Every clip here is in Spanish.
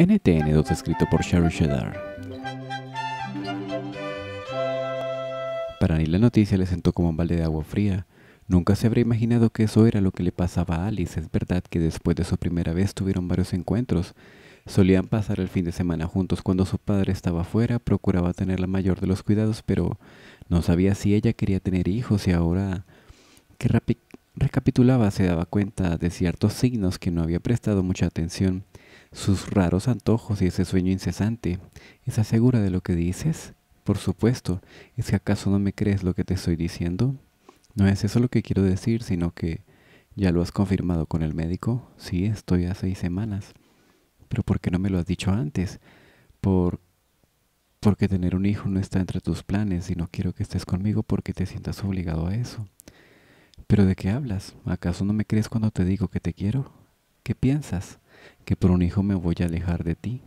NTN2 escrito por Sherry Shadar Para mí la noticia le sentó como un balde de agua fría. Nunca se habría imaginado que eso era lo que le pasaba a Alice. Es verdad que después de su primera vez tuvieron varios encuentros. Solían pasar el fin de semana juntos cuando su padre estaba fuera, procuraba tener la mayor de los cuidados, pero no sabía si ella quería tener hijos y ahora que recapitulaba se daba cuenta de ciertos signos que no había prestado mucha atención sus raros antojos y ese sueño incesante. ¿Estás segura de lo que dices? Por supuesto. ¿Es que acaso no me crees lo que te estoy diciendo? No es eso lo que quiero decir, sino que ya lo has confirmado con el médico. Sí, estoy a seis semanas. Pero ¿por qué no me lo has dicho antes? Por porque tener un hijo no está entre tus planes y no quiero que estés conmigo porque te sientas obligado a eso. ¿Pero de qué hablas? ¿Acaso no me crees cuando te digo que te quiero? ¿Qué piensas? que por un hijo me voy a alejar de ti.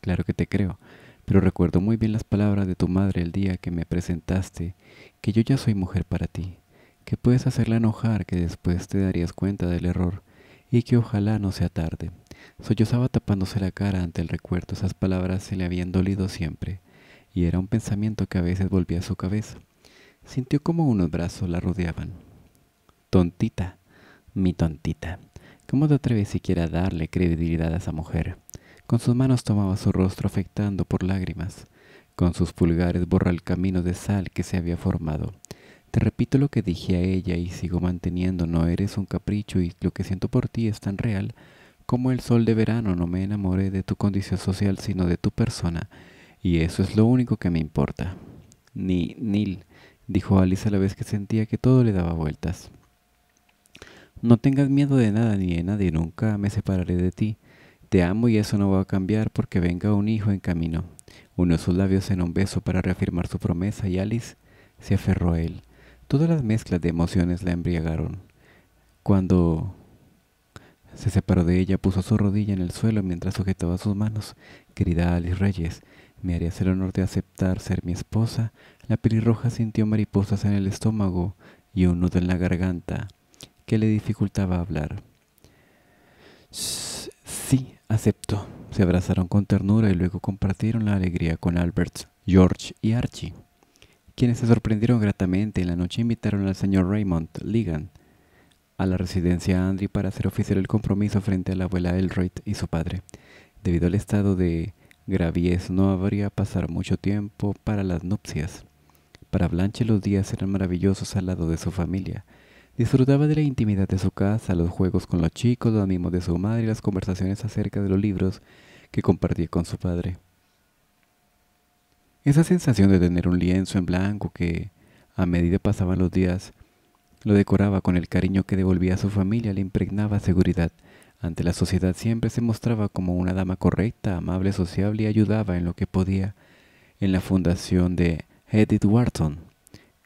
Claro que te creo, pero recuerdo muy bien las palabras de tu madre el día que me presentaste, que yo ya soy mujer para ti, que puedes hacerla enojar, que después te darías cuenta del error, y que ojalá no sea tarde. Sollozaba tapándose la cara ante el recuerdo, esas palabras se le habían dolido siempre, y era un pensamiento que a veces volvía a su cabeza. Sintió como unos brazos la rodeaban. Tontita, mi tontita, ¿Cómo te atreves siquiera a darle credibilidad a esa mujer? Con sus manos tomaba su rostro afectando por lágrimas. Con sus pulgares borra el camino de sal que se había formado. Te repito lo que dije a ella y sigo manteniendo, no eres un capricho y lo que siento por ti es tan real como el sol de verano. No me enamoré de tu condición social, sino de tu persona, y eso es lo único que me importa. Ni nil, dijo Alice a la vez que sentía que todo le daba vueltas. No tengas miedo de nada ni de nadie, nunca me separaré de ti. Te amo y eso no va a cambiar porque venga un hijo en camino. Unió sus labios en un beso para reafirmar su promesa y Alice se aferró a él. Todas las mezclas de emociones la embriagaron. Cuando se separó de ella, puso su rodilla en el suelo mientras sujetaba sus manos. Querida Alice Reyes, ¿me harías el honor de aceptar ser mi esposa? La pelirroja sintió mariposas en el estómago y un nudo en la garganta que le dificultaba hablar. Sí, acepto. Se abrazaron con ternura y luego compartieron la alegría con Albert, George y Archie, quienes se sorprendieron gratamente en la noche e invitaron al señor Raymond Ligan a la residencia Andry para hacer oficial el compromiso frente a la abuela Elroyd y su padre. Debido al estado de graviez no habría pasar mucho tiempo para las nupcias. Para Blanche los días eran maravillosos al lado de su familia. Disfrutaba de la intimidad de su casa, los juegos con los chicos, los amigos de su madre y las conversaciones acerca de los libros que compartía con su padre. Esa sensación de tener un lienzo en blanco que, a medida pasaban los días, lo decoraba con el cariño que devolvía a su familia, le impregnaba seguridad. Ante la sociedad siempre se mostraba como una dama correcta, amable, sociable y ayudaba en lo que podía en la fundación de Edith Wharton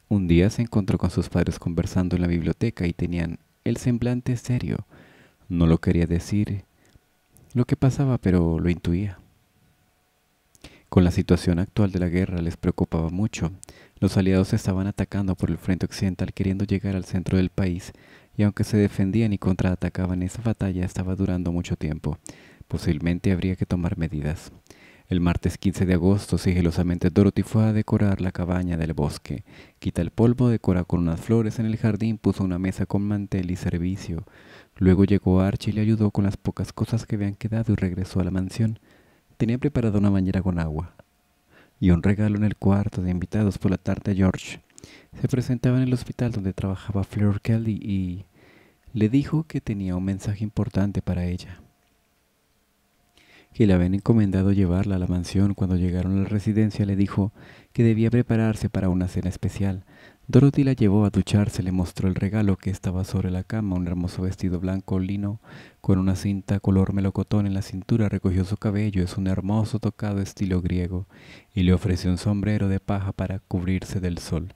un día se encontró con sus padres conversando en la biblioteca y tenían el semblante serio. No lo quería decir lo que pasaba, pero lo intuía. Con la situación actual de la guerra les preocupaba mucho. Los aliados estaban atacando por el frente occidental queriendo llegar al centro del país y aunque se defendían y contraatacaban, esa batalla estaba durando mucho tiempo. Posiblemente habría que tomar medidas. El martes 15 de agosto, sigilosamente Dorothy fue a decorar la cabaña del bosque. Quita el polvo, decora con unas flores en el jardín, puso una mesa con mantel y servicio. Luego llegó Archie y le ayudó con las pocas cosas que habían quedado y regresó a la mansión. Tenía preparada una bañera con agua y un regalo en el cuarto de invitados por la tarde George. Se presentaba en el hospital donde trabajaba Fleur Kelly y le dijo que tenía un mensaje importante para ella que le habían encomendado llevarla a la mansión cuando llegaron a la residencia, le dijo que debía prepararse para una cena especial. Dorothy la llevó a ducharse, le mostró el regalo que estaba sobre la cama, un hermoso vestido blanco lino con una cinta color melocotón en la cintura, recogió su cabello, es un hermoso tocado estilo griego, y le ofreció un sombrero de paja para cubrirse del sol.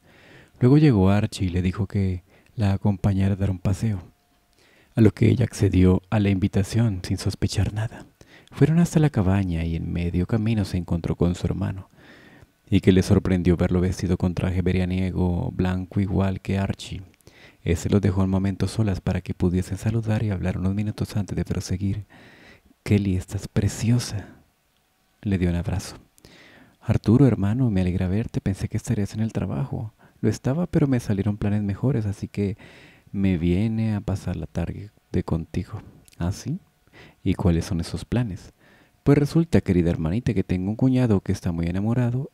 Luego llegó Archie y le dijo que la acompañara a dar un paseo, a lo que ella accedió a la invitación sin sospechar nada. Fueron hasta la cabaña y en medio camino se encontró con su hermano, y que le sorprendió verlo vestido con traje veraniego blanco igual que Archie. Ese los dejó un momento solas para que pudiesen saludar y hablar unos minutos antes de proseguir. Kelly, estás preciosa. Le dio un abrazo. Arturo, hermano, me alegra verte. Pensé que estarías en el trabajo. Lo estaba, pero me salieron planes mejores, así que me viene a pasar la tarde contigo. ¿Ah, sí? ¿Y cuáles son esos planes? Pues resulta, querida hermanita, que tengo un cuñado que está muy enamorado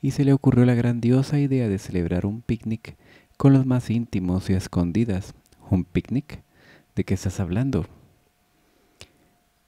y se le ocurrió la grandiosa idea de celebrar un picnic con los más íntimos y escondidas. ¿Un picnic? ¿De qué estás hablando?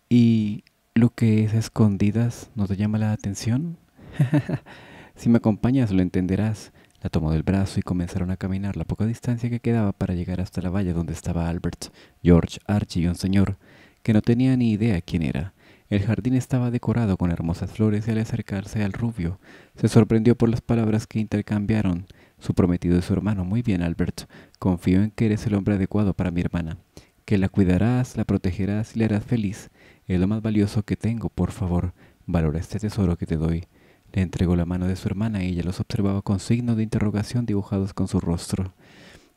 ¿Y lo que es escondidas no te llama la atención? si me acompañas lo entenderás. La tomó del brazo y comenzaron a caminar la poca distancia que quedaba para llegar hasta la valla donde estaba Albert, George, Archie y un señor que no tenía ni idea quién era. El jardín estaba decorado con hermosas flores y al acercarse al rubio se sorprendió por las palabras que intercambiaron su prometido y su hermano. Muy bien, Albert, confío en que eres el hombre adecuado para mi hermana, que la cuidarás, la protegerás y la harás feliz. Es lo más valioso que tengo, por favor, valora este tesoro que te doy. Le entregó la mano de su hermana y ella los observaba con signos de interrogación dibujados con su rostro.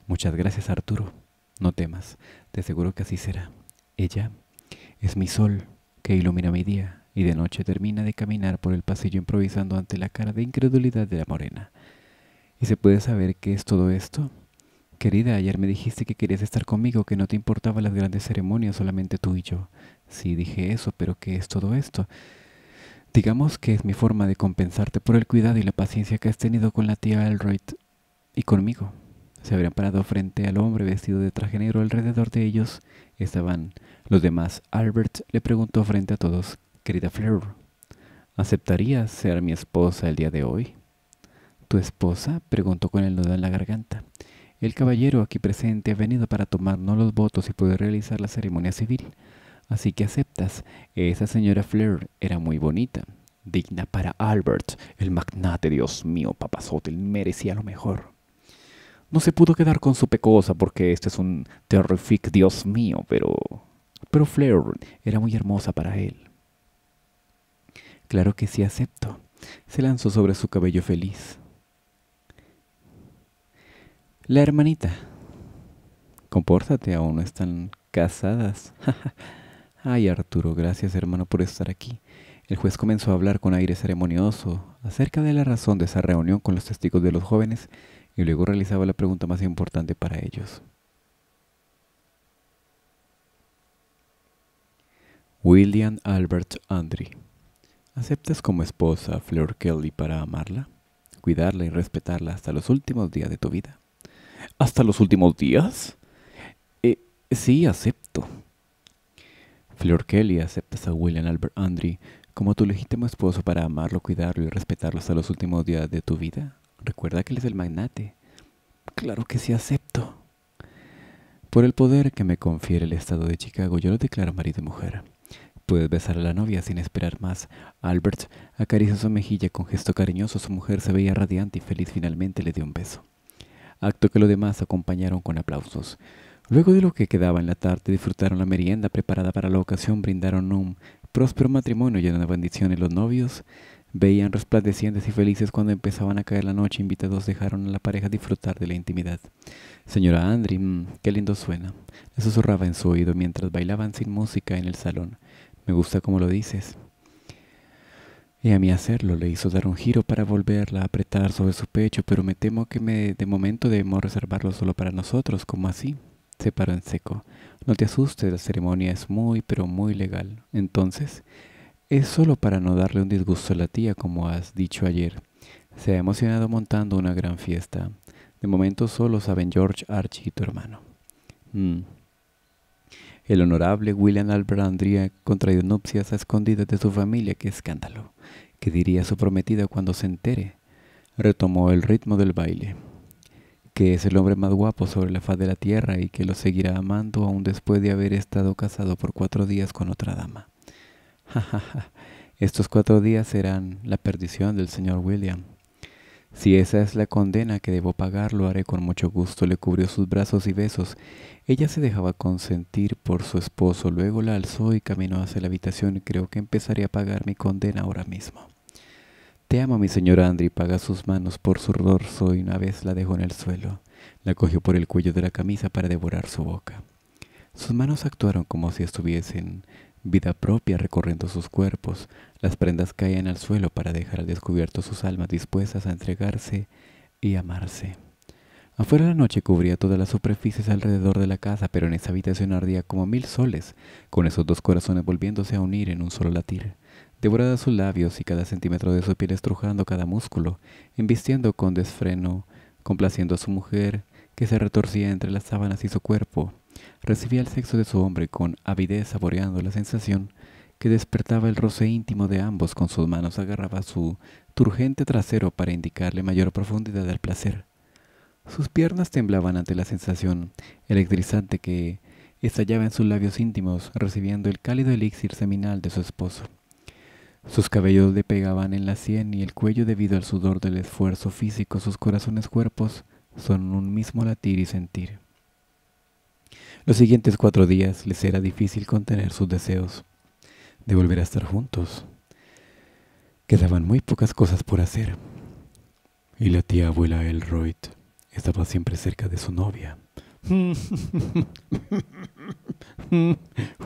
Muchas gracias, Arturo. No temas, te aseguro que así será. Ella es mi sol que ilumina mi día y de noche termina de caminar por el pasillo improvisando ante la cara de incredulidad de la morena. ¿Y se puede saber qué es todo esto? Querida, ayer me dijiste que querías estar conmigo, que no te importaban las grandes ceremonias, solamente tú y yo. Sí, dije eso, pero ¿qué es todo esto? Digamos que es mi forma de compensarte por el cuidado y la paciencia que has tenido con la tía Elroyd y conmigo. Se habrían parado frente al hombre vestido de traje negro alrededor de ellos estaban los demás, Albert le preguntó frente a todos, querida Fleur, ¿aceptarías ser mi esposa el día de hoy? ¿Tu esposa? preguntó con el nudo en la garganta. El caballero aquí presente ha venido para tomarnos los votos y poder realizar la ceremonia civil. Así que aceptas. Esa señora Fleur era muy bonita, digna para Albert, el magnate, Dios mío, papazote, él merecía lo mejor. No se pudo quedar con su pecosa porque este es un terrific Dios mío, pero. Pero Flair era muy hermosa para él. Claro que sí acepto. Se lanzó sobre su cabello feliz. La hermanita. Compórtate, aún no están casadas. Ay, Arturo, gracias hermano por estar aquí. El juez comenzó a hablar con aire ceremonioso acerca de la razón de esa reunión con los testigos de los jóvenes y luego realizaba la pregunta más importante para ellos. William Albert Andry. ¿Aceptas como esposa a Fleur Kelly para amarla, cuidarla y respetarla hasta los últimos días de tu vida? ¿Hasta los últimos días? Eh, sí, acepto. Fleur Kelly, aceptas a William Albert Andry como tu legítimo esposo para amarlo, cuidarlo y respetarlo hasta los últimos días de tu vida? Recuerda que él es el magnate. Claro que sí acepto. Por el poder que me confiere el Estado de Chicago, yo lo declaro marido y mujer. Puedes besar a la novia sin esperar más. Albert acarició su mejilla con gesto cariñoso. Su mujer se veía radiante y feliz. Finalmente le dio un beso. Acto que los demás acompañaron con aplausos. Luego de lo que quedaba en la tarde, disfrutaron la merienda preparada para la ocasión. Brindaron un próspero matrimonio lleno de bendiciones. Los novios veían resplandecientes y felices cuando empezaban a caer la noche, invitados dejaron a la pareja disfrutar de la intimidad. Señora Andri, mm, qué lindo suena, le susurraba en su oído mientras bailaban sin música en el salón. Me gusta como lo dices. Y a mí hacerlo le hizo dar un giro para volverla a apretar sobre su pecho, pero me temo que me, de momento debemos reservarlo solo para nosotros, como así. Se paró en seco. No te asustes, la ceremonia es muy, pero muy legal. Entonces, es solo para no darle un disgusto a la tía, como has dicho ayer. Se ha emocionado montando una gran fiesta. De momento solo saben George, Archie y tu hermano. Mm. El honorable William Albert Andría contraído nupcias a escondidas de su familia. ¡Qué escándalo! ¿Qué diría su prometida cuando se entere? Retomó el ritmo del baile. Que es el hombre más guapo sobre la faz de la tierra y que lo seguirá amando aún después de haber estado casado por cuatro días con otra dama. Estos cuatro días serán la perdición del señor William. Si esa es la condena que debo pagar, lo haré con mucho gusto. Le cubrió sus brazos y besos. Ella se dejaba consentir por su esposo, luego la alzó y caminó hacia la habitación. Creo que empezaré a pagar mi condena ahora mismo. Te amo, mi señor Andri. Paga sus manos por su dorso y una vez la dejó en el suelo. La cogió por el cuello de la camisa para devorar su boca. Sus manos actuaron como si estuviesen vida propia recorriendo sus cuerpos, las prendas caían al suelo para dejar al descubierto sus almas dispuestas a entregarse y amarse. Afuera la noche cubría todas las superficies alrededor de la casa, pero en esa habitación ardía como mil soles, con esos dos corazones volviéndose a unir en un solo latir. Devorada sus labios y cada centímetro de su piel estrujando cada músculo, embistiendo con desfreno, complaciendo a su mujer, que se retorcía entre las sábanas y su cuerpo, recibía el sexo de su hombre con avidez saboreando la sensación que despertaba el roce íntimo de ambos con sus manos agarraba su turgente trasero para indicarle mayor profundidad del placer. Sus piernas temblaban ante la sensación electrizante que estallaba en sus labios íntimos recibiendo el cálido elixir seminal de su esposo. Sus cabellos le pegaban en la sien y el cuello debido al sudor del esfuerzo físico, sus corazones cuerpos son un mismo latir y sentir. Los siguientes cuatro días les era difícil contener sus deseos de volver a estar juntos. Quedaban muy pocas cosas por hacer. Y la tía abuela Elroyd estaba siempre cerca de su novia.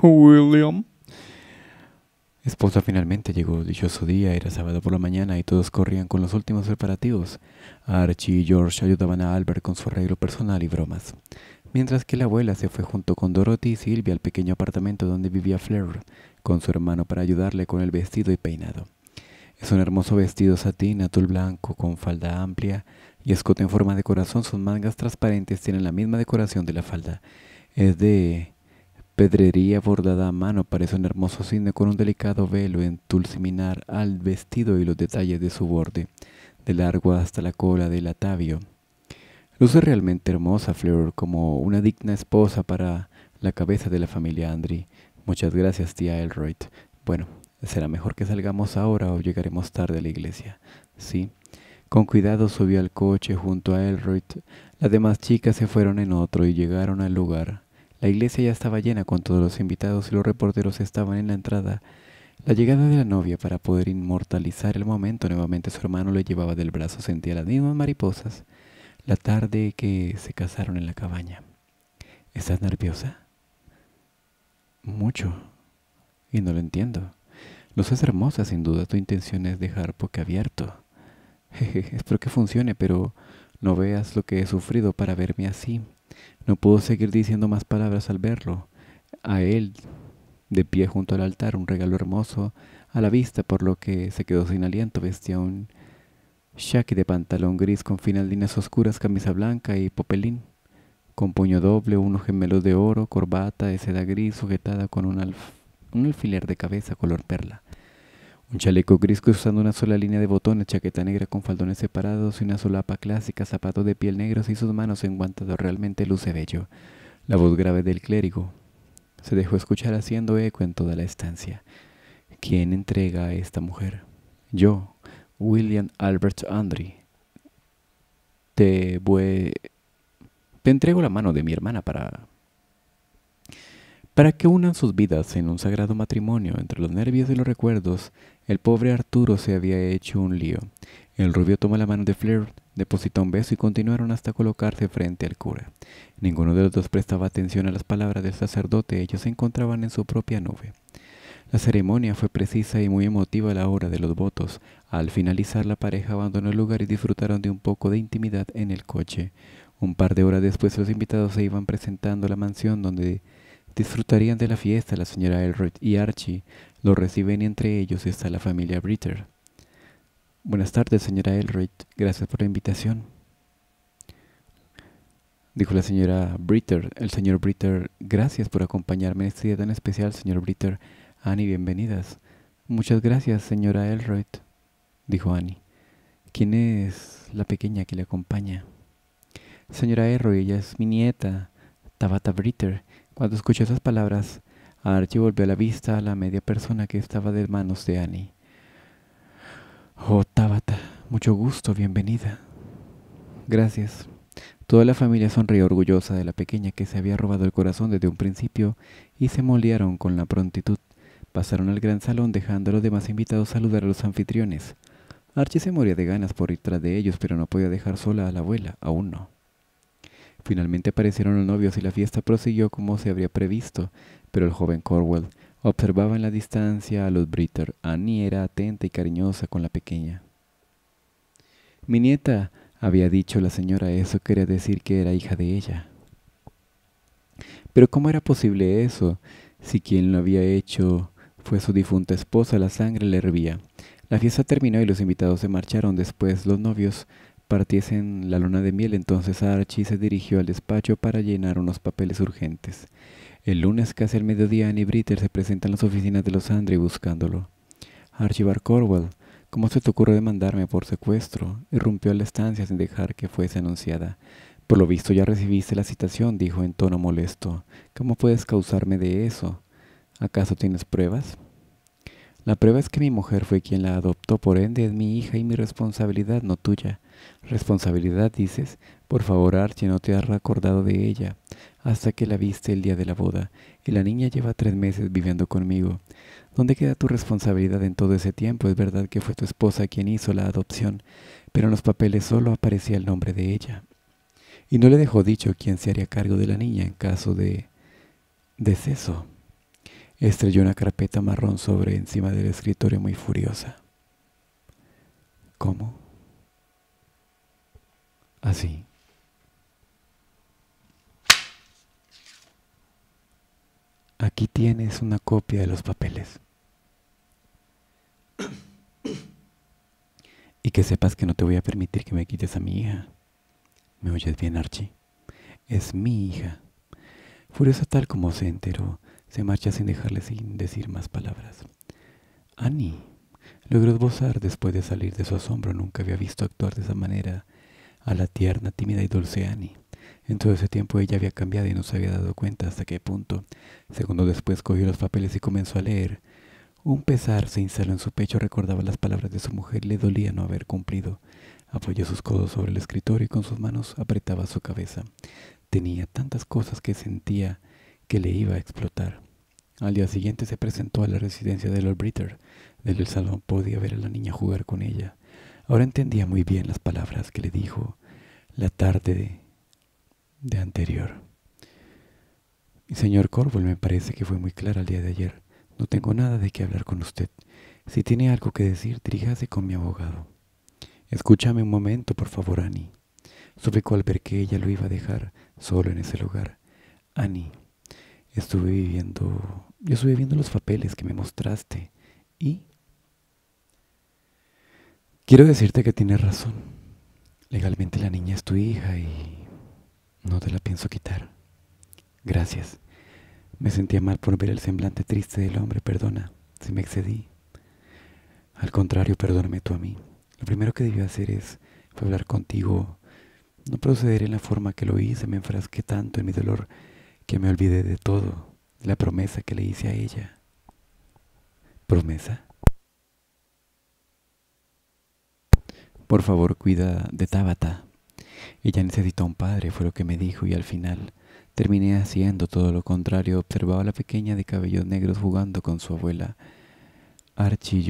William. Esposa finalmente llegó dichoso día, era sábado por la mañana y todos corrían con los últimos preparativos. Archie y George ayudaban a Albert con su arreglo personal y bromas mientras que la abuela se fue junto con Dorothy y Silvia al pequeño apartamento donde vivía Flair con su hermano para ayudarle con el vestido y peinado. Es un hermoso vestido satín, tul blanco, con falda amplia y escote en forma de corazón. Sus mangas transparentes tienen la misma decoración de la falda. Es de pedrería bordada a mano, parece un hermoso cisne con un delicado velo en similar al vestido y los detalles de su borde, de largo hasta la cola del atavio. Luce realmente hermosa Fleur como una digna esposa para la cabeza de la familia Andri. Muchas gracias, tía Elroyd. Bueno, será mejor que salgamos ahora o llegaremos tarde a la iglesia. Sí. Con cuidado subió al coche junto a Elroyd. Las demás chicas se fueron en otro y llegaron al lugar. La iglesia ya estaba llena con todos los invitados y los reporteros estaban en la entrada. La llegada de la novia para poder inmortalizar el momento nuevamente su hermano le llevaba del brazo, sentía las mismas mariposas la tarde que se casaron en la cabaña. ¿Estás nerviosa? Mucho. Y no lo entiendo. No es hermosa, sin duda. Tu intención es dejar poco abierto. espero que funcione, pero no veas lo que he sufrido para verme así. No puedo seguir diciendo más palabras al verlo. A él, de pie junto al altar, un regalo hermoso a la vista, por lo que se quedó sin aliento. Vestía Shaki de pantalón gris con finas líneas oscuras, camisa blanca y popelín, con puño doble, unos gemelos de oro, corbata de seda gris sujetada con un, alfiler de cabeza color perla. Un chaleco gris usando una sola línea de botones, chaqueta negra con faldones separados y una solapa clásica, zapatos de piel negros y sus manos enguantados realmente luce bello. La voz grave del clérigo se dejó escuchar haciendo eco en toda la estancia. ¿Quién entrega a esta mujer? Yo, William Albert Andre, Te, voy, te entrego la mano de mi hermana para para que unan sus vidas en un sagrado matrimonio entre los nervios y los recuerdos, el pobre Arturo se había hecho un lío. El rubio tomó la mano de Flair, depositó un beso y continuaron hasta colocarse frente al cura. Ninguno de los dos prestaba atención a las palabras del sacerdote, ellos se encontraban en su propia nube. La ceremonia fue precisa y muy emotiva a la hora de los votos. Al finalizar la pareja abandonó el lugar y disfrutaron de un poco de intimidad en el coche. Un par de horas después los invitados se iban presentando a la mansión donde disfrutarían de la fiesta la señora Elroy y Archie. Lo reciben entre ellos está la familia Britter. Buenas tardes, señora Elroy. Gracias por la invitación. Dijo la señora Britter. El señor Britter, gracias por acompañarme en este día tan especial, señor Britter. Annie, bienvenidas. Muchas gracias, señora Elroyd, dijo Annie. ¿Quién es la pequeña que le acompaña? Señora Elroy, ella es mi nieta, Tabata Britter. Cuando escuchó esas palabras, Archie volvió a la vista a la media persona que estaba de manos de Annie. Oh, Tabata, mucho gusto, bienvenida. Gracias. Toda la familia sonrió orgullosa de la pequeña que se había robado el corazón desde un principio y se moldearon con la prontitud Pasaron al gran salón dejando a los demás invitados saludar a los anfitriones. Archie se moría de ganas por ir tras de ellos, pero no podía dejar sola a la abuela, aún no. Finalmente aparecieron los novios y la fiesta prosiguió como se habría previsto, pero el joven Corwell observaba en la distancia a los Britter. Annie era atenta y cariñosa con la pequeña. Mi nieta, había dicho la señora, eso quería decir que era hija de ella. Pero ¿cómo era posible eso si quien lo había hecho fue su difunta esposa, la sangre le hervía. La fiesta terminó y los invitados se marcharon. Después los novios partiesen la luna de miel, entonces Archie se dirigió al despacho para llenar unos papeles urgentes. El lunes casi al mediodía Annie Britter se presenta en las oficinas de los Andre buscándolo. Archie Corwell, ¿cómo se te ocurre demandarme por secuestro? irrumpió a la estancia sin dejar que fuese anunciada. Por lo visto ya recibiste la citación, dijo en tono molesto. ¿Cómo puedes causarme de eso? ¿Acaso tienes pruebas? La prueba es que mi mujer fue quien la adoptó, por ende es mi hija y mi responsabilidad, no tuya. Responsabilidad, dices. Por favor, Archie, no te has recordado de ella, hasta que la viste el día de la boda, y la niña lleva tres meses viviendo conmigo. ¿Dónde queda tu responsabilidad en todo ese tiempo? Es verdad que fue tu esposa quien hizo la adopción, pero en los papeles solo aparecía el nombre de ella. Y no le dejó dicho quién se haría cargo de la niña en caso de deceso. Estrelló una carpeta marrón sobre encima del escritorio muy furiosa. ¿Cómo? Así. Aquí tienes una copia de los papeles. Y que sepas que no te voy a permitir que me quites a mi hija. ¿Me oyes bien, Archie? Es mi hija. Furiosa tal como se enteró se marcha sin dejarle sin decir más palabras. Annie logró esbozar después de salir de su asombro. Nunca había visto actuar de esa manera a la tierna, tímida y dulce Annie. En todo ese tiempo ella había cambiado y no se había dado cuenta hasta qué punto. Segundo después cogió los papeles y comenzó a leer. Un pesar se instaló en su pecho, recordaba las palabras de su mujer, le dolía no haber cumplido. Apoyó sus codos sobre el escritorio y con sus manos apretaba su cabeza. Tenía tantas cosas que sentía que le iba a explotar. Al día siguiente se presentó a la residencia de Lord Britter. Desde el salón podía ver a la niña jugar con ella. Ahora entendía muy bien las palabras que le dijo la tarde de, anterior. señor Corwell me parece que fue muy clara el día de ayer. No tengo nada de qué hablar con usted. Si tiene algo que decir, diríjase con mi abogado. Escúchame un momento, por favor, Annie. Suplicó al ver que ella lo iba a dejar solo en ese lugar. Annie, estuve viviendo, yo estuve viendo los papeles que me mostraste y quiero decirte que tienes razón. Legalmente la niña es tu hija y no te la pienso quitar. Gracias. Me sentía mal por ver el semblante triste del hombre, perdona si me excedí. Al contrario, perdóname tú a mí. Lo primero que debí hacer es fue hablar contigo. No procederé en la forma que lo hice, me enfrasqué tanto en mi dolor que me olvidé de todo, la promesa que le hice a ella. ¿Promesa? Por favor, cuida de Tabata. Ella necesita un padre, fue lo que me dijo, y al final terminé haciendo todo lo contrario. Observaba a la pequeña de cabellos negros jugando con su abuela. Archillo.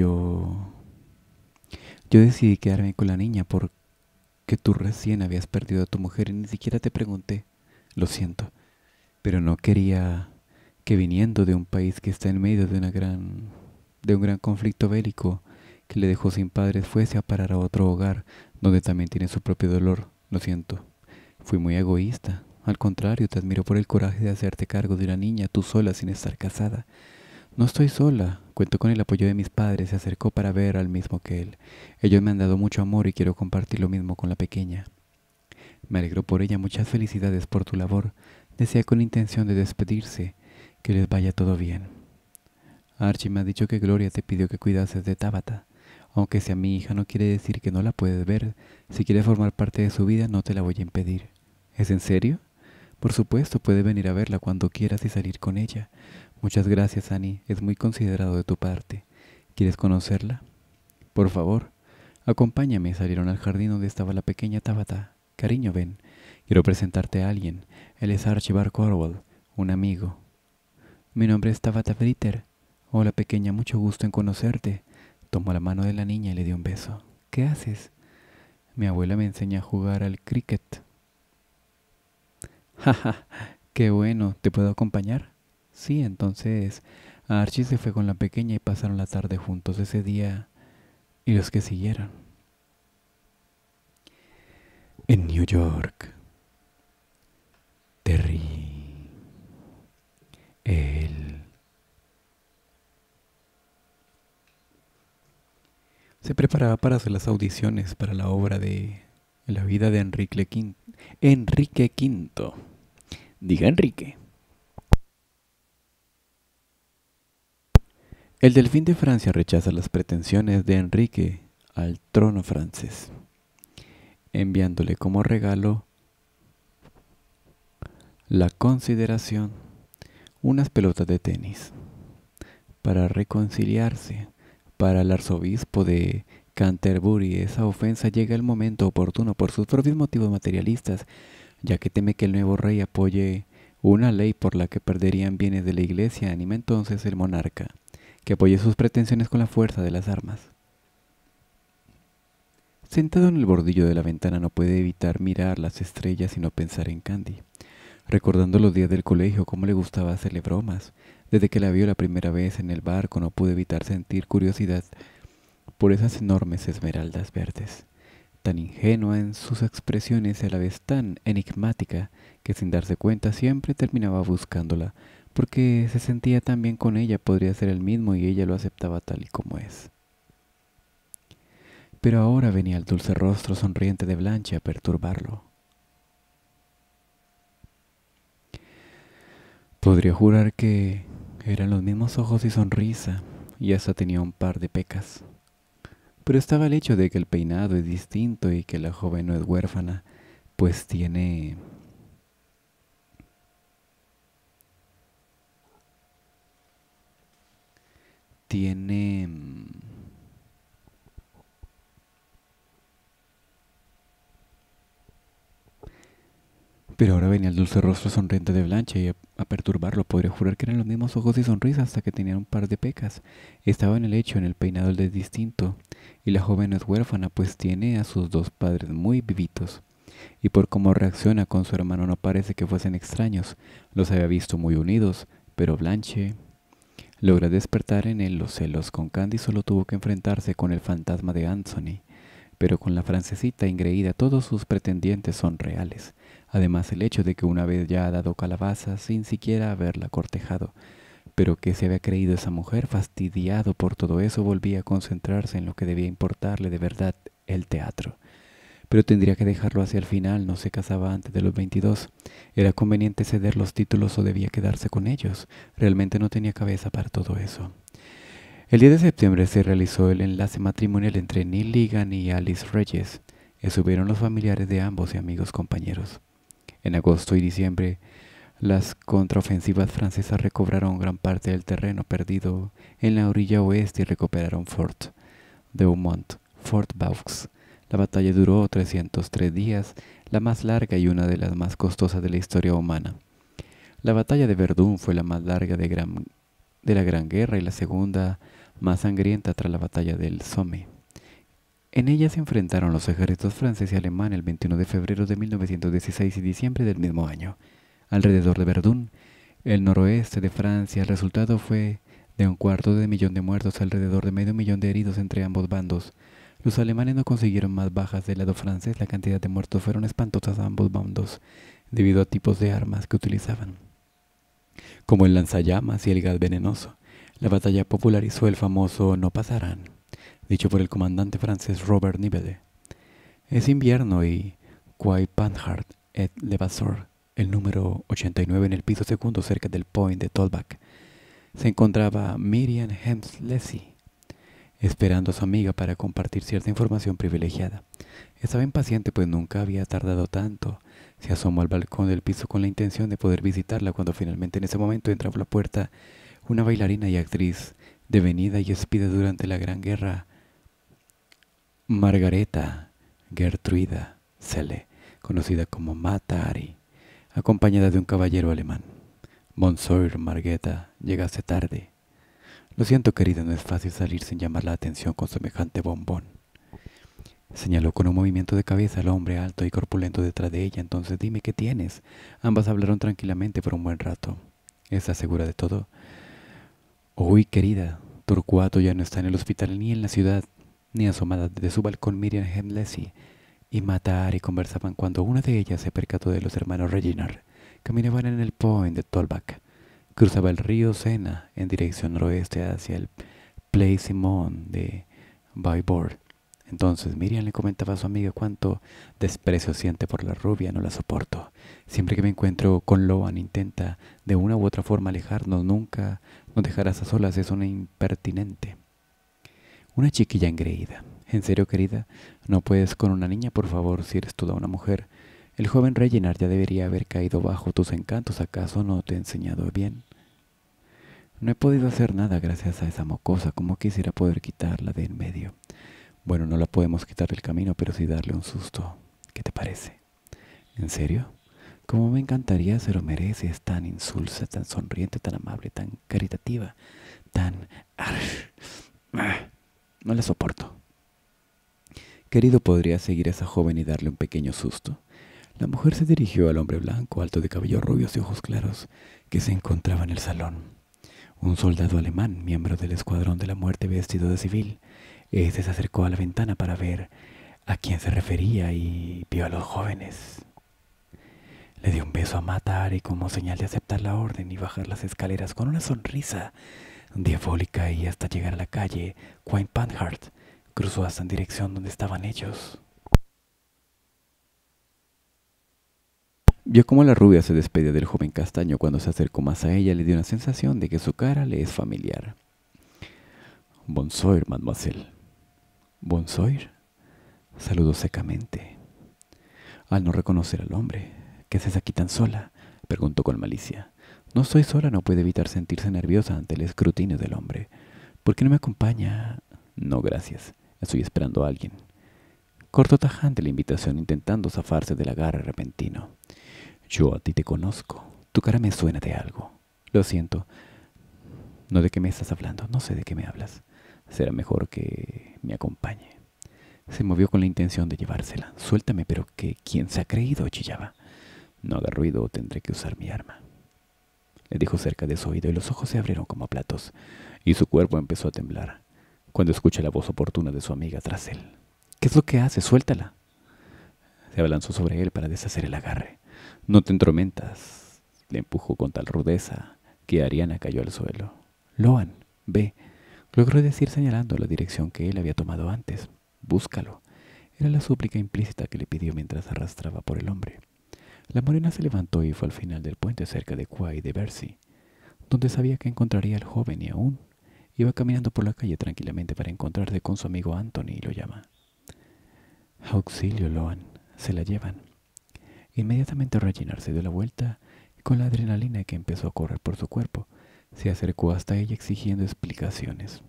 yo... Yo decidí quedarme con la niña porque tú recién habías perdido a tu mujer y ni siquiera te pregunté. Lo siento pero no quería que viniendo de un país que está en medio de una gran de un gran conflicto bélico que le dejó sin padres fuese a parar a otro hogar donde también tiene su propio dolor. Lo siento. Fui muy egoísta. Al contrario, te admiro por el coraje de hacerte cargo de una niña tú sola sin estar casada. No estoy sola. Cuento con el apoyo de mis padres. Se acercó para ver al mismo que él. Ellos me han dado mucho amor y quiero compartir lo mismo con la pequeña. Me alegro por ella. Muchas felicidades por tu labor desea con intención de despedirse que les vaya todo bien. Archie me ha dicho que Gloria te pidió que cuidases de Tabata. Aunque sea mi hija no quiere decir que no la puedes ver. Si quiere formar parte de su vida no te la voy a impedir. ¿Es en serio? Por supuesto, puedes venir a verla cuando quieras y salir con ella. Muchas gracias, Annie. Es muy considerado de tu parte. ¿Quieres conocerla? Por favor, acompáñame. Salieron al jardín donde estaba la pequeña Tabata. Cariño, ven. Quiero presentarte a alguien. Él es Archibald Corwell, un amigo. Mi nombre es Tabata Fritter. Hola pequeña, mucho gusto en conocerte. Tomó la mano de la niña y le dio un beso. ¿Qué haces? Mi abuela me enseña a jugar al cricket. ja qué bueno. ¿Te puedo acompañar? Sí, entonces Archie se fue con la pequeña y pasaron la tarde juntos ese día y los que siguieron. En New York. preparaba para hacer las audiciones para la obra de La vida de Enrique V. Enrique V. Diga Enrique. El delfín de Francia rechaza las pretensiones de Enrique al trono francés, enviándole como regalo la consideración unas pelotas de tenis para reconciliarse para el arzobispo de Canterbury, esa ofensa llega al momento oportuno por sus propios motivos materialistas, ya que teme que el nuevo rey apoye una ley por la que perderían bienes de la iglesia, anima entonces el monarca, que apoye sus pretensiones con la fuerza de las armas. Sentado en el bordillo de la ventana no puede evitar mirar las estrellas y no pensar en Candy, recordando los días del colegio, cómo le gustaba hacerle bromas, desde que la vio la primera vez en el barco no pude evitar sentir curiosidad por esas enormes esmeraldas verdes, tan ingenua en sus expresiones y a la vez tan enigmática que sin darse cuenta siempre terminaba buscándola, porque se sentía tan bien con ella, podría ser el mismo y ella lo aceptaba tal y como es. Pero ahora venía el dulce rostro sonriente de Blanche a perturbarlo. Podría jurar que eran los mismos ojos y sonrisa, y hasta tenía un par de pecas. Pero estaba el hecho de que el peinado es distinto y que la joven no es huérfana, pues tiene... Tiene... Mm, pero ahora venía el dulce rostro sonriente de Blanche y a perturbarlo. Podría jurar que eran los mismos ojos y sonrisa hasta que tenían un par de pecas. Estaba en el hecho, en el peinado el distinto. Y la joven es huérfana, pues tiene a sus dos padres muy vivitos. Y por cómo reacciona con su hermano no parece que fuesen extraños. Los había visto muy unidos, pero Blanche... Logra despertar en él los celos. Con Candy solo tuvo que enfrentarse con el fantasma de Anthony pero con la francesita ingreída todos sus pretendientes son reales. Además el hecho de que una vez ya ha dado calabaza sin siquiera haberla cortejado. Pero que se había creído esa mujer, fastidiado por todo eso, volvía a concentrarse en lo que debía importarle de verdad, el teatro. Pero tendría que dejarlo hacia el final, no se casaba antes de los 22. Era conveniente ceder los títulos o debía quedarse con ellos. Realmente no tenía cabeza para todo eso. El 10 de septiembre se realizó el enlace matrimonial entre Neil Ligan y Alice Reyes. subieron los familiares de ambos y amigos compañeros. En agosto y diciembre, las contraofensivas francesas recobraron gran parte del terreno perdido en la orilla oeste y recuperaron Fort Beaumont, Fort Vaux. La batalla duró 303 días, la más larga y una de las más costosas de la historia humana. La batalla de Verdún fue la más larga de la Gran Guerra y la segunda más sangrienta tras la batalla del Somme. En ella se enfrentaron los ejércitos francés y alemán el 21 de febrero de 1916 y diciembre del mismo año. Alrededor de Verdún, el noroeste de Francia, el resultado fue de un cuarto de millón de muertos, alrededor de medio millón de heridos entre ambos bandos. Los alemanes no consiguieron más bajas del lado francés, la cantidad de muertos fueron espantosas a ambos bandos, debido a tipos de armas que utilizaban, como el lanzallamas y el gas venenoso. La batalla popularizó el famoso No pasarán, dicho por el comandante francés Robert Nivelle. Es invierno y Quai Panhard et Levasseur, el número 89 en el piso segundo cerca del point de Tolbach, se encontraba Miriam Hems-Lessie, esperando a su amiga para compartir cierta información privilegiada. Estaba impaciente pues nunca había tardado tanto. Se asomó al balcón del piso con la intención de poder visitarla cuando finalmente en ese momento entraba la puerta una bailarina y actriz devenida y espida durante la Gran Guerra, Margareta Gertruida Selle, conocida como Mata Ari, acompañada de un caballero alemán. Monsieur Margareta, llegaste tarde. Lo siento, querida, no es fácil salir sin llamar la atención con semejante bombón. Señaló con un movimiento de cabeza al hombre alto y corpulento detrás de ella. Entonces dime qué tienes. Ambas hablaron tranquilamente por un buen rato. ¿Estás segura de todo? Uy, querida, Torcuato ya no está en el hospital ni en la ciudad, ni asomada de su balcón Miriam Hemlesy, y Matar y conversaban cuando una de ellas se percató de los hermanos Reginar. Caminaban en el point de Tolbach. Cruzaba el río Sena en dirección noroeste hacia el Place Simon de Baibor. Entonces Miriam le comentaba a su amiga cuánto desprecio siente por la rubia, no la soporto. Siempre que me encuentro con Loan intenta de una u otra forma alejarnos, nunca nos dejarás a solas, es una impertinente. Una chiquilla engreída. En serio, querida, no puedes con una niña, por favor, si eres toda una mujer. El joven Reginar ya debería haber caído bajo tus encantos, ¿acaso no te he enseñado bien? No he podido hacer nada gracias a esa mocosa, como quisiera poder quitarla de en medio. Bueno, no la podemos quitar del camino, pero sí darle un susto. ¿Qué te parece? ¿En serio? Como me encantaría, se lo merece. Es tan insulsa, tan sonriente, tan amable, tan caritativa, tan... Ah, no la soporto. Querido, ¿podría seguir a esa joven y darle un pequeño susto? La mujer se dirigió al hombre blanco, alto de cabello rubios y ojos claros, que se encontraba en el salón. Un soldado alemán, miembro del escuadrón de la muerte vestido de civil, este se acercó a la ventana para ver a quién se refería y vio a los jóvenes. Le dio un beso a y como señal de aceptar la orden y bajar las escaleras con una sonrisa diabólica y hasta llegar a la calle, Quine Panhard cruzó hasta en dirección donde estaban ellos. Vio cómo la rubia se despedía del joven castaño cuando se acercó más a ella le dio una sensación de que su cara le es familiar. Bonsoir, mademoiselle. Bonsoir, saludó secamente. Al no reconocer al hombre, ¿qué haces aquí tan sola? preguntó con malicia. No soy sola, no puede evitar sentirse nerviosa ante el escrutinio del hombre. ¿Por qué no me acompaña? No, gracias. Estoy esperando a alguien. Cortó tajante la invitación intentando zafarse del agarre repentino. Yo a ti te conozco. Tu cara me suena de algo. Lo siento. No de qué me estás hablando. No sé de qué me hablas. Será mejor que me acompañe. Se movió con la intención de llevársela. Suéltame, pero que quién se ha creído, chillaba. No haga ruido o tendré que usar mi arma. Le dijo cerca de su oído y los ojos se abrieron como platos, y su cuerpo empezó a temblar, cuando escucha la voz oportuna de su amiga tras él. ¿Qué es lo que hace? Suéltala. Se abalanzó sobre él para deshacer el agarre. No te entromentas. Le empujó con tal rudeza que Ariana cayó al suelo. Loan, ve, Logró decir señalando la dirección que él había tomado antes. Búscalo. Era la súplica implícita que le pidió mientras arrastraba por el hombre. La morena se levantó y fue al final del puente cerca de Quay de Bercy, donde sabía que encontraría al joven y aún iba caminando por la calle tranquilamente para encontrarse con su amigo Anthony y lo llama. Auxilio, Loan. Se la llevan. Inmediatamente Reginald se dio la vuelta con la adrenalina que empezó a correr por su cuerpo, se acercó hasta ella exigiendo explicaciones.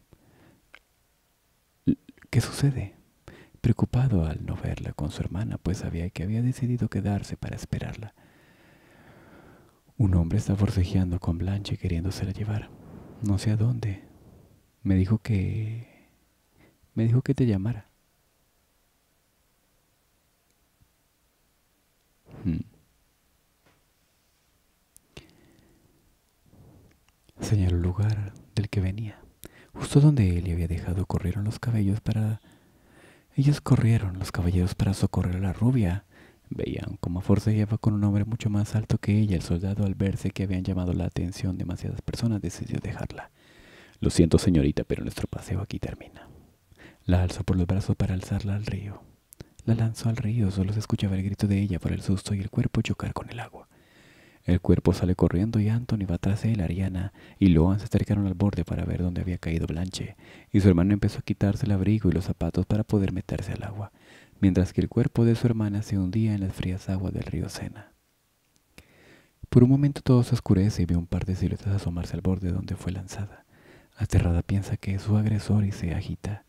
¿Qué sucede? Preocupado al no verla con su hermana, pues sabía que había decidido quedarse para esperarla. Un hombre está forcejeando con Blanche queriéndosela llevar. No sé a dónde. Me dijo que... Me dijo que te llamara. Hmm. Señaló el lugar del que venía. Justo donde él le había dejado corrieron los cabellos para... Ellos corrieron los caballeros para socorrer a la rubia. Veían cómo forcejeaba con un hombre mucho más alto que ella. El soldado, al verse que habían llamado la atención demasiadas personas, decidió dejarla. Lo siento, señorita, pero nuestro paseo aquí termina. La alzó por los brazos para alzarla al río. La lanzó al río, solo se escuchaba el grito de ella por el susto y el cuerpo chocar con el agua. El cuerpo sale corriendo y Anthony va tras él, Ariana y Loan se acercaron al borde para ver dónde había caído Blanche, y su hermano empezó a quitarse el abrigo y los zapatos para poder meterse al agua, mientras que el cuerpo de su hermana se hundía en las frías aguas del río Sena. Por un momento todo se oscurece y ve un par de siluetas asomarse al borde donde fue lanzada. Aterrada piensa que es su agresor y se agita.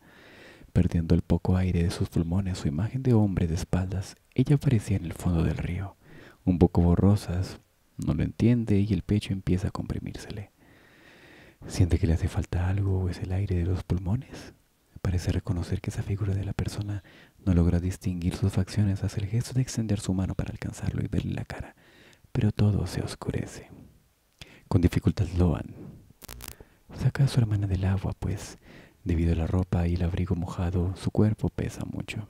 Perdiendo el poco aire de sus pulmones, su imagen de hombre de espaldas, ella aparecía en el fondo del río, un poco borrosas, no lo entiende y el pecho empieza a comprimírsele. Siente que le hace falta algo o es el aire de los pulmones. Parece reconocer que esa figura de la persona no logra distinguir sus facciones, hace el gesto de extender su mano para alcanzarlo y verle la cara, pero todo se oscurece. Con dificultad Loan saca a su hermana del agua, pues, debido a la ropa y el abrigo mojado, su cuerpo pesa mucho.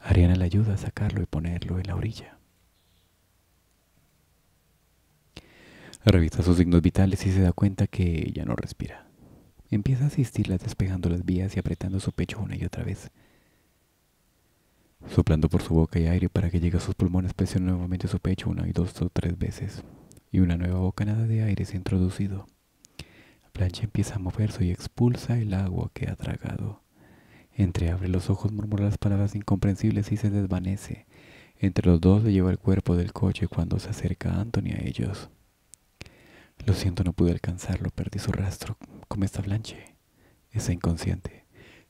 Ariana le ayuda a sacarlo y ponerlo en la orilla. Revisa sus signos vitales y se da cuenta que ya no respira. Empieza a asistirla despegando las vías y apretando su pecho una y otra vez. Soplando por su boca y aire para que llegue a sus pulmones, presiona nuevamente su pecho una y dos o tres veces. Y una nueva bocanada de aire se introducido. La plancha empieza a moverse y expulsa el agua que ha tragado. Entreabre los ojos, murmura las palabras incomprensibles y se desvanece. Entre los dos le lleva el cuerpo del coche cuando se acerca Anthony a ellos. Lo siento, no pude alcanzarlo, perdí su rastro. ¿Cómo está Blanche? Está inconsciente.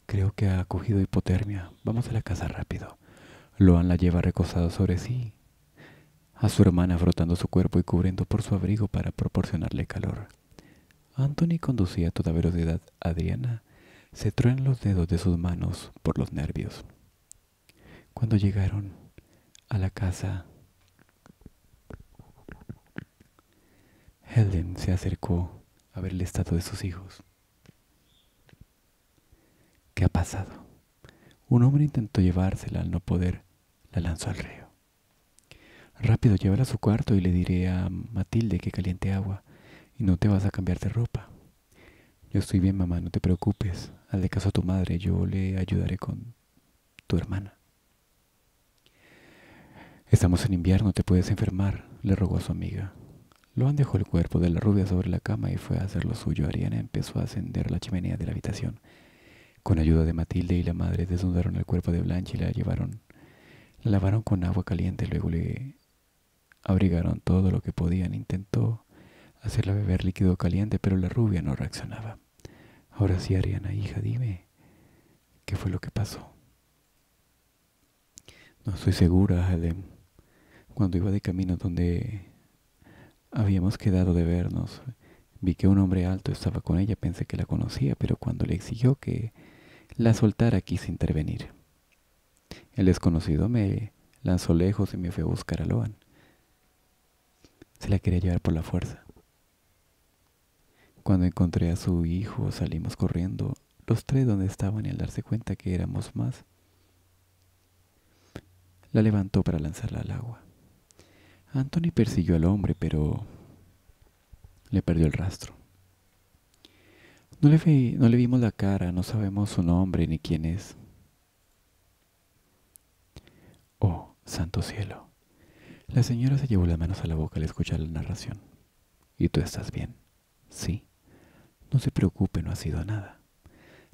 Creo que ha acogido hipotermia. Vamos a la casa rápido. Loan la lleva recostado sobre sí, a su hermana frotando su cuerpo y cubriendo por su abrigo para proporcionarle calor. Anthony conducía a toda velocidad a Adriana. Se truen los dedos de sus manos por los nervios. Cuando llegaron a la casa, Helen se acercó a ver el estado de sus hijos. ¿Qué ha pasado? Un hombre intentó llevársela al no poder, la lanzó al río. Rápido, llévala a su cuarto y le diré a Matilde que caliente agua y no te vas a cambiar de ropa. Yo estoy bien, mamá, no te preocupes. Hazle caso a tu madre, yo le ayudaré con tu hermana. Estamos en invierno, te puedes enfermar, le rogó a su amiga. Loan dejó el cuerpo de la rubia sobre la cama y fue a hacer lo suyo. Ariana empezó a ascender la chimenea de la habitación. Con ayuda de Matilde y la madre desnudaron el cuerpo de Blanche y la llevaron. La lavaron con agua caliente, luego le abrigaron todo lo que podían. Intentó hacerla beber líquido caliente, pero la rubia no reaccionaba. Ahora sí, Ariana, hija, dime, ¿qué fue lo que pasó? No estoy segura, Adem. Cuando iba de camino donde Habíamos quedado de vernos. Vi que un hombre alto estaba con ella, pensé que la conocía, pero cuando le exigió que la soltara quise intervenir. El desconocido me lanzó lejos y me fue a buscar a Loan. Se la quería llevar por la fuerza. Cuando encontré a su hijo salimos corriendo, los tres donde estaban y al darse cuenta que éramos más, la levantó para lanzarla al agua. Anthony persiguió al hombre, pero le perdió el rastro. No le, no le vimos la cara, no sabemos su nombre ni quién es. Oh, santo cielo. La señora se llevó las manos a la boca al escuchar la narración. ¿Y tú estás bien? Sí. No se preocupe, no ha sido nada.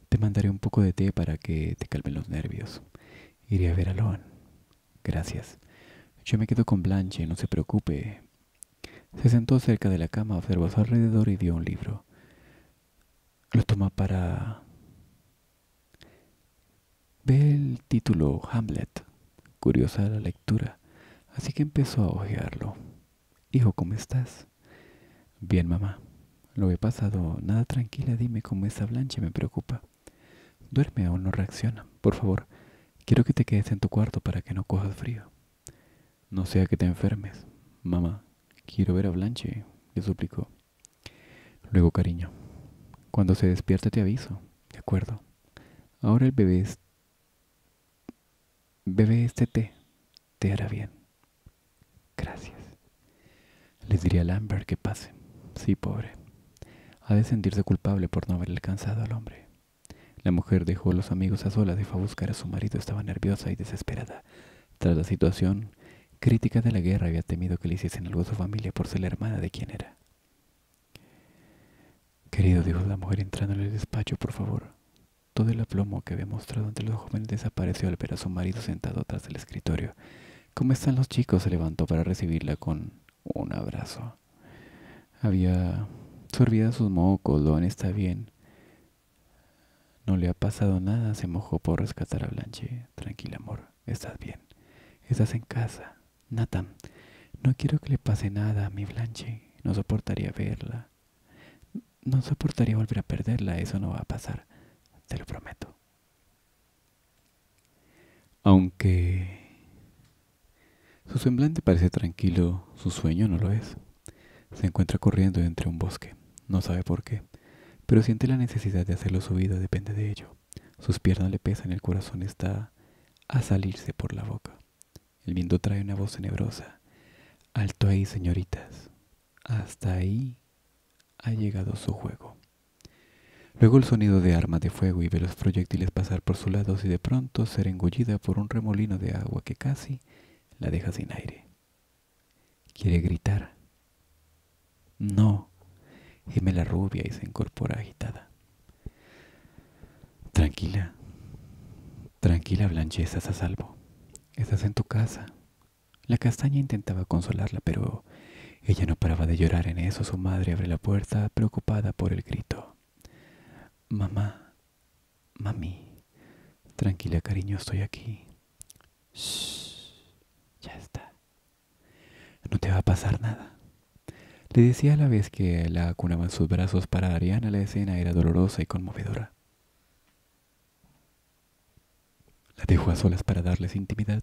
Te mandaré un poco de té para que te calmen los nervios. Iré a ver a Loan. Gracias. Yo me quedo con Blanche, no se preocupe. Se sentó cerca de la cama, observó a su alrededor y dio un libro. Lo toma para... Ve el título Hamlet. Curiosa la lectura. Así que empezó a hojearlo. Hijo, ¿cómo estás? Bien, mamá. Lo he pasado nada tranquila. Dime cómo está Blanche me preocupa. Duerme, aún no reacciona. Por favor, quiero que te quedes en tu cuarto para que no cojas frío. No sea que te enfermes. Mamá, quiero ver a Blanche, le suplicó. Luego, cariño, cuando se despierte te aviso. De acuerdo. Ahora el bebé es... Bebe este té. Te hará bien. Gracias. Les diría a Lambert que pase. Sí, pobre. Ha de sentirse culpable por no haber alcanzado al hombre. La mujer dejó a los amigos a solas y fue a buscar a su marido. Estaba nerviosa y desesperada. Tras la situación, Crítica de la guerra, había temido que le hiciesen algo a su familia por ser la hermana de quien era. Querido, dijo la mujer entrando en el despacho, por favor. Todo el aplomo que había mostrado ante los jóvenes desapareció al ver a su marido sentado tras el escritorio. ¿Cómo están los chicos? se levantó para recibirla con un abrazo. Había sorbido sus mocos, Don está bien. No le ha pasado nada, se mojó por rescatar a Blanche. Tranquila, amor, estás bien. Estás en casa. Nathan, no quiero que le pase nada a mi Blanche. No soportaría verla. No soportaría volver a perderla. Eso no va a pasar. Te lo prometo. Aunque su semblante parece tranquilo, su sueño no lo es. Se encuentra corriendo entre un bosque. No sabe por qué, pero siente la necesidad de hacerlo. Su vida depende de ello. Sus piernas le pesan, el corazón está a salirse por la boca. El viento trae una voz tenebrosa. Alto ahí, señoritas. Hasta ahí ha llegado su juego. Luego el sonido de armas de fuego y ve los proyectiles pasar por sus lados y de pronto ser engullida por un remolino de agua que casi la deja sin aire. Quiere gritar. No, Gime la rubia y se incorpora agitada. Tranquila, tranquila Blanche, estás a salvo. Estás en tu casa. La castaña intentaba consolarla, pero ella no paraba de llorar. En eso su madre abre la puerta, preocupada por el grito. Mamá, mami, tranquila cariño, estoy aquí. Shh, ya está. No te va a pasar nada. Le decía a la vez que la acunaba en sus brazos para Ariana la escena era dolorosa y conmovedora. La dejó a solas para darles intimidad.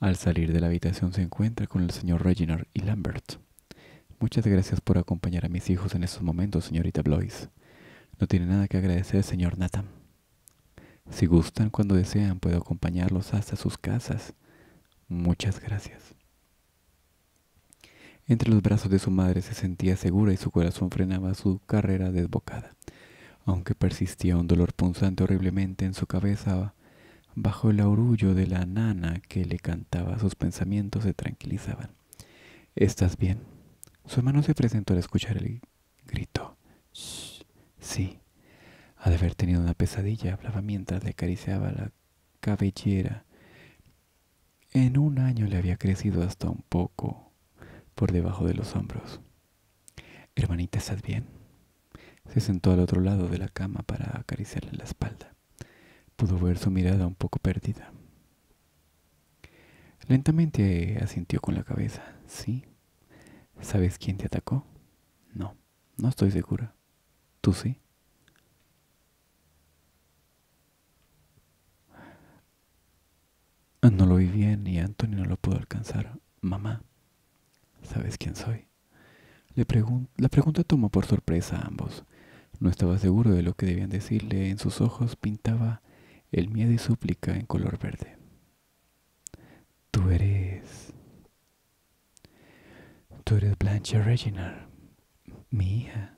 Al salir de la habitación se encuentra con el señor Reginald y Lambert. Muchas gracias por acompañar a mis hijos en estos momentos, señorita Blois. No tiene nada que agradecer, señor Nathan. Si gustan, cuando desean, puedo acompañarlos hasta sus casas. Muchas gracias. Entre los brazos de su madre se sentía segura y su corazón frenaba su carrera desbocada. Aunque persistía un dolor punzante horriblemente en su cabeza, Bajo el aurullo de la nana que le cantaba, sus pensamientos se tranquilizaban. ¿Estás bien? Su hermano se presentó al escuchar el grito. Shh, sí. Ha de haber tenido una pesadilla, hablaba mientras le acariciaba la cabellera. En un año le había crecido hasta un poco por debajo de los hombros. Hermanita, ¿estás bien? Se sentó al otro lado de la cama para acariciarle la espalda pudo ver su mirada un poco perdida. Lentamente asintió con la cabeza. Sí. ¿Sabes quién te atacó? No, no estoy segura. ¿Tú sí? No lo vi bien y Anthony no lo pudo alcanzar. Mamá, ¿sabes quién soy? Le la pregunta tomó por sorpresa a ambos. No estaba seguro de lo que debían decirle. En sus ojos pintaba el miedo y súplica en color verde. Tú eres... Tú eres Blanche Reginald, mi hija.